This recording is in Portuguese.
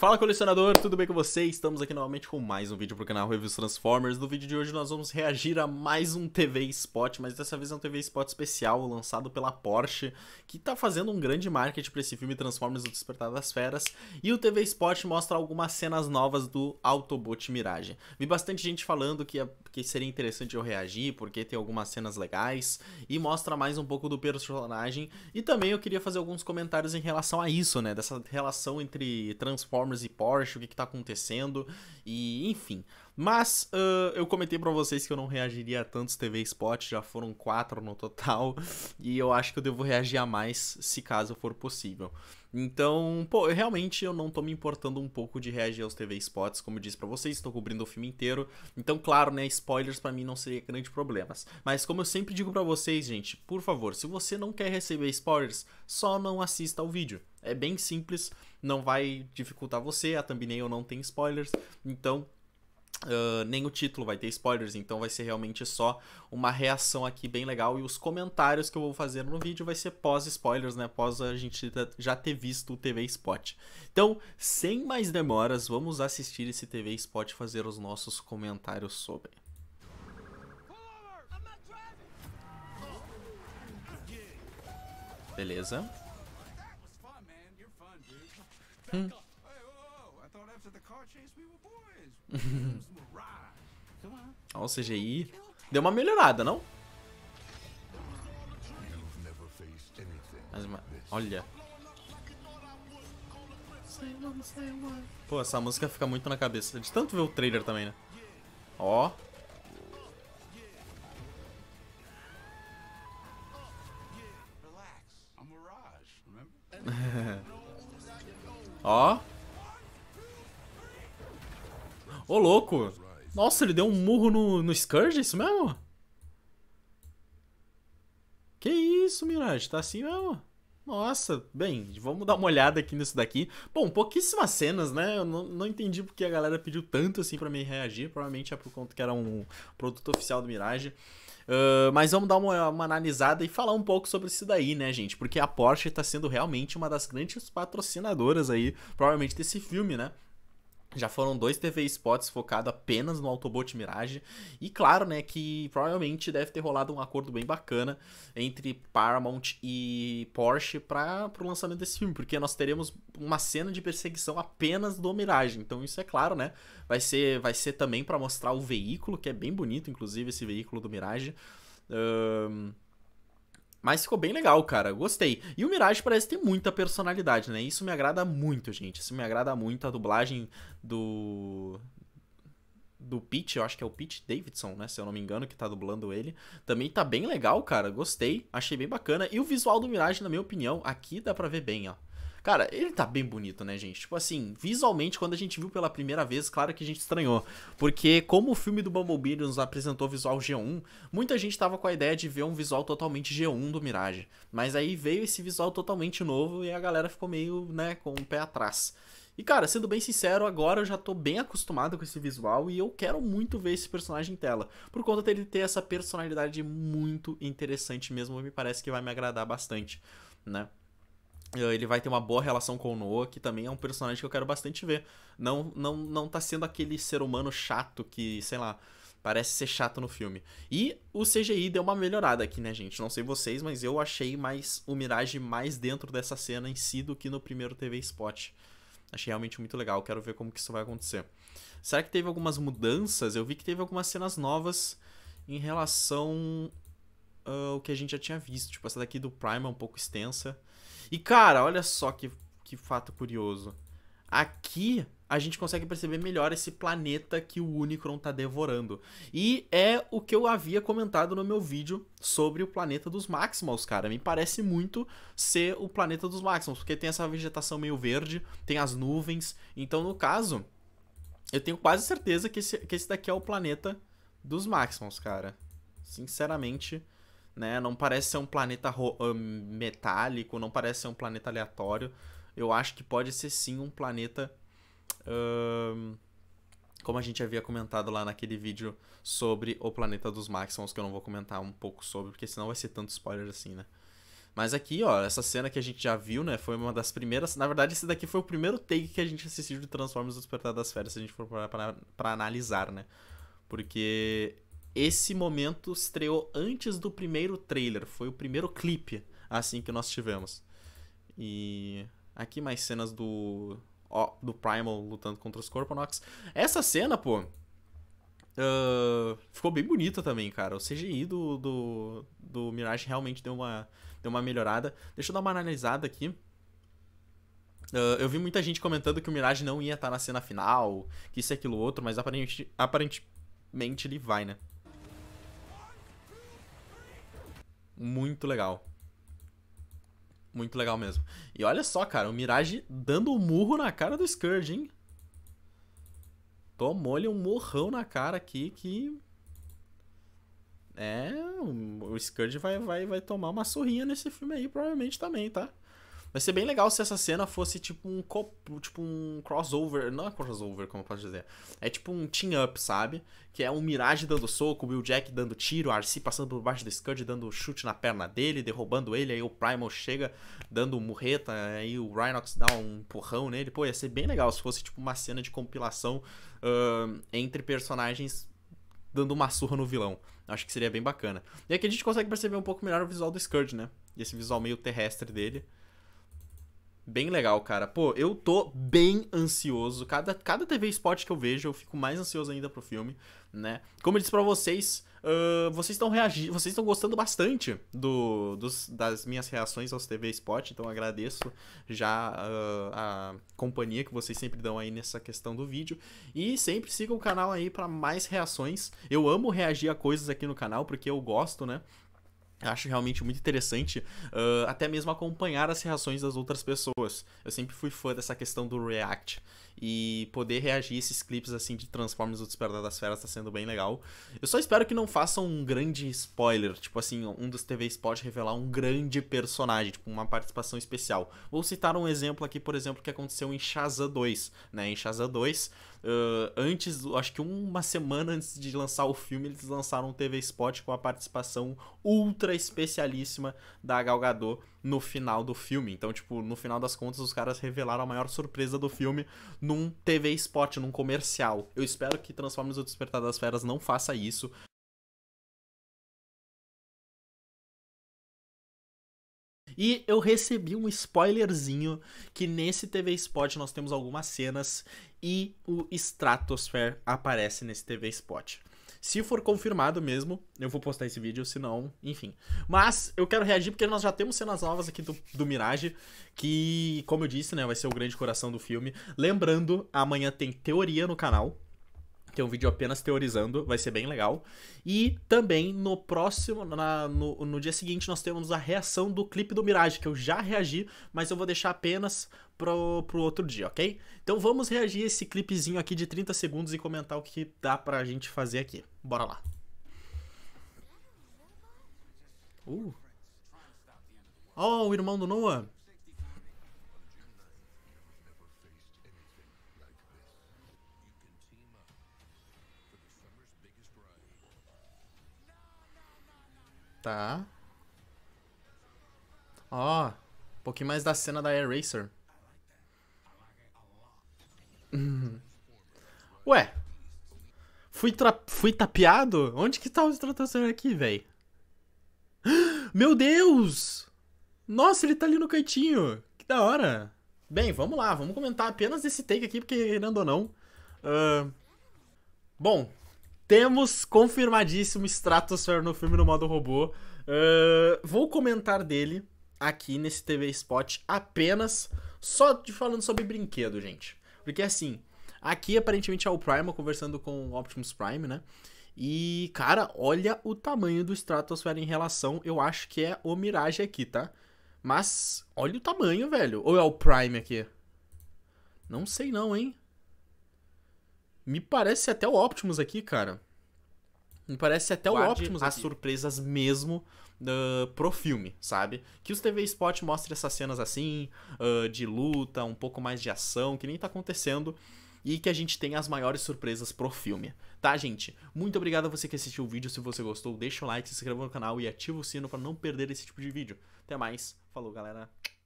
Fala colecionador, tudo bem com você? Estamos aqui novamente com mais um vídeo pro canal Reviews Transformers. No vídeo de hoje nós vamos reagir a mais um TV Spot, mas dessa vez é um TV Spot especial lançado pela Porsche, que tá fazendo um grande marketing para esse filme Transformers o Despertar das Feras, e o TV Spot mostra algumas cenas novas do Autobot Mirage. Vi bastante gente falando que, é, que seria interessante eu reagir, porque tem algumas cenas legais, e mostra mais um pouco do personagem, e também eu queria fazer alguns comentários em relação a isso, né, dessa relação entre Transformers Transformers e Porsche, o que, que tá acontecendo, e enfim. Mas uh, eu comentei para vocês que eu não reagiria a tantos TV Spot, já foram quatro no total, e eu acho que eu devo reagir a mais se caso for possível. Então, pô, eu, realmente eu não tô me importando um pouco de reagir aos TV Spots, como eu disse para vocês, estou cobrindo o filme inteiro. Então, claro, né, spoilers para mim não seria grande problema Mas como eu sempre digo para vocês, gente, por favor, se você não quer receber spoilers, só não assista ao vídeo. É bem simples, não vai dificultar você, a thumbnail não tem spoilers, então Uh, nem o título vai ter spoilers, então vai ser realmente só uma reação aqui bem legal. E os comentários que eu vou fazer no vídeo vai ser pós-spoilers, né? Pós a gente já ter visto o TV Spot. Então, sem mais demoras, vamos assistir esse TV Spot e fazer os nossos comentários sobre. Beleza. Hmm. Olha o CGI. Deu uma melhorada, não? Mas, olha. Pô, essa música fica muito na cabeça. De tanto ver o trailer também, né? Ó. Ó. Ô, louco. Nossa, ele deu um murro no, no Scourge, é isso mesmo? Que isso, Mirage? Tá assim mesmo? Nossa, bem, vamos dar uma olhada aqui nisso daqui. Bom, pouquíssimas cenas, né? Eu não, não entendi porque a galera pediu tanto assim para mim reagir. Provavelmente é por conta que era um produto oficial do Mirage. Ah, mas vamos dar uma, uma, analisada e falar um pouco sobre isso daí, né, gente? Porque a Porsche está sendo realmente uma das grandes patrocinadoras aí, provavelmente desse filme, né? Já foram dois TV spots focado apenas no Autobot Mirage. E claro, né, que provavelmente deve ter rolado um acordo bem bacana entre Paramount e Porsche para o lançamento desse filme, porque nós teremos uma cena de perseguição apenas do Mirage. Então isso é claro, né? Vai ser vai ser também para mostrar o veículo, que é bem bonito, inclusive esse veículo do Mirage. Um... Mas ficou bem legal, cara. Gostei. E o Mirage parece ter muita personalidade, né? Isso me agrada muito, gente. Isso me agrada muito. A dublagem do. Do Pete, eu acho que é o Pete Davidson, né? Se eu não me engano, que tá dublando ele. Também tá bem legal, cara. Gostei. Achei bem bacana. E o visual do Mirage, na minha opinião, aqui dá pra ver bem, ó. Cara, ele tá bem bonito, né, gente? Tipo assim, visualmente, quando a gente viu pela primeira vez, claro que a gente estranhou. Porque, como o filme do Bumblebee nos apresentou visual G1, muita gente tava com a ideia de ver um visual totalmente G1 do Mirage. Mas aí veio esse visual totalmente novo e a galera ficou meio, né, com o pé atrás. E cara, sendo bem sincero, agora eu já tô bem acostumado com esse visual e eu quero muito ver esse personagem em tela, por conta dele ter essa personalidade muito interessante mesmo, me parece que vai me agradar bastante, né? Ah, ele vai ter uma boa relação com o Noah, que também é um personagem que eu quero bastante ver. Não, não, não tá sendo aquele ser humano chato que, sei lá, parece ser chato no filme. E o CGI deu uma melhorada aqui, né, gente? Não sei vocês, mas eu achei mais o Mirage mais dentro dessa cena em si do que no primeiro TV Spot. Achei realmente muito legal, quero ver como que isso vai acontecer. Será que teve algumas mudanças? Eu vi que teve algumas cenas novas em relação ao ah, que a gente já tinha visto. Tipo, essa daqui do Prime é um pouco extensa. E, cara, olha só que, que fato curioso. Aqui a gente consegue perceber melhor esse planeta que o Unicron tá devorando. E é o que eu havia comentado no meu vídeo sobre o planeta dos Maximals, cara. Me parece muito ser o planeta dos Maximals, porque tem essa vegetação meio verde, tem as nuvens. Então, no caso, eu tenho quase certeza que esse, que esse daqui é o planeta dos Maximals, cara. Sinceramente, né? Não parece ser um planeta hum, metálico, não parece ser um planeta aleatório. Eu acho que pode ser sim um planeta. Hum, como a gente havia comentado lá naquele vídeo sobre o planeta dos Maximals, que eu não vou comentar um pouco sobre, porque senão vai ser tanto spoiler assim, né? Mas aqui, ó, essa cena que a gente já viu, né? Foi uma das primeiras. Na verdade, esse daqui foi o primeiro take que a gente assistiu de Transformers Despertar das Férias, se a gente for pra, pra, pra analisar, né? Porque esse momento estreou antes do primeiro trailer, foi o primeiro clipe assim que nós tivemos. E aqui mais cenas do ó, do Primal lutando contra os Corponox. Essa cena, pô, uh, ficou bem bonita também, cara. O CGI do, do, do Mirage realmente deu uma, deu uma melhorada. Deixa eu dar uma analisada aqui. Uh, eu vi muita gente comentando que o Mirage não ia estar na cena final, que isso e aquilo outro, mas aparentemente, aparentemente ele vai, né? muito legal. Muito legal mesmo. E olha só, cara, o Mirage dando um murro na cara do Scourge, hein? Tomou-lhe um morrão na cara aqui que... É, o Scourge vai, vai, vai tomar uma sorrinha nesse filme aí, provavelmente também, tá? Vai ser bem legal se essa cena fosse tipo um tipo um crossover, não é crossover, como eu posso dizer. É tipo um team up, sabe? Que é um Mirage dando soco, o Will Jack dando tiro, a Arcee passando por baixo do Scud, dando chute na perna dele, derrubando ele, aí o Primal chega dando murreta, aí o Rhinox dá um empurrão nele. Pô, ia ser bem legal se fosse tipo uma cena de compilação uh, entre personagens dando uma surra no vilão. Acho que seria bem bacana. E aqui a gente consegue perceber um pouco melhor o visual do Scourge, né? E esse visual meio terrestre dele. Bem legal, cara. Pô, eu tô bem ansioso. Cada, cada TV Spot que eu vejo, eu fico mais ansioso ainda pro filme, né? Como eu disse pra vocês, uh, vocês estão reagindo, vocês estão gostando bastante do, dos, das minhas reações aos TV Spot, então agradeço já uh, a companhia que vocês sempre dão aí nessa questão do vídeo. E sempre sigam o canal aí para mais reações. Eu amo reagir a coisas aqui no canal, porque eu gosto, né? Eu acho realmente muito interessante uh, até mesmo acompanhar as reações das outras pessoas. Eu sempre fui fã dessa questão do React. E poder reagir a esses clipes assim de Transformers o Despertar das Feras tá sendo bem legal. Eu só espero que não façam um grande spoiler, tipo assim, um dos TV Spot revelar um grande personagem, tipo uma participação especial. Vou citar um exemplo aqui, por exemplo, que aconteceu em Shazam 2, né? Em Shazam 2, uh, antes, acho que uma semana antes de lançar o filme, eles lançaram um TV Spot com a participação ultra especialíssima da Gal Gadot no final do filme. Então, tipo, no final das contas, os caras revelaram a maior surpresa do filme num TV spot, num comercial. Eu espero que Transformers O Despertar das Feras não faça isso. E eu recebi um spoilerzinho que nesse TV Spot nós temos algumas cenas e o Stratosphere aparece nesse TV Spot. Se for confirmado mesmo, eu vou postar esse vídeo, se não, enfim. Mas eu quero reagir porque nós já temos cenas novas aqui do, do Mirage, que, como eu disse, né, vai ser o grande coração do filme. Lembrando, amanhã tem teoria no canal, tem um vídeo apenas teorizando, vai ser bem legal. E também no próximo, na, no, no dia seguinte, nós temos a reação do clipe do Mirage, que eu já reagi, mas eu vou deixar apenas pro, pro outro dia, ok? Então vamos reagir a esse clipezinho aqui de 30 segundos e comentar o que dá pra gente fazer aqui. Bora lá. Uh. Oh, o irmão do Noah. Tá. Ó, um pouquinho mais da cena da Air Racer. Uhum. Ué, fui, fui tapeado? Onde que tá o estratosfera aqui, velho? Meu Deus! Nossa, ele tá ali no cantinho. Que da hora. Bem, vamos lá. Vamos comentar apenas esse take aqui, porque, querendo ou não... Uh... Bom, temos confirmadíssimo Stratosphere no filme no modo robô. Uh, vou comentar dele aqui nesse TV Spot apenas, só de falando sobre brinquedo, gente. Porque assim, aqui aparentemente é o Primal conversando com o Optimus Prime, né? E, cara, olha o tamanho do Stratosphere em relação, eu acho que é o Mirage aqui, tá? Mas, olha o tamanho, velho. Ou é o Prime aqui? Não sei não, hein? Me parece até o Optimus aqui, cara. Me parece até Guarde o Optimus as aqui. surpresas mesmo uh, pro filme, sabe? Que os TV Spot mostre essas cenas assim, uh, de luta, um pouco mais de ação, que nem tá acontecendo e que a gente tenha as maiores surpresas pro filme. Tá, gente? Muito obrigado a você que assistiu o vídeo. Se você gostou, deixa o like, se inscreva no canal e ativa o sino para não perder esse tipo de vídeo. Até mais. Falou, galera.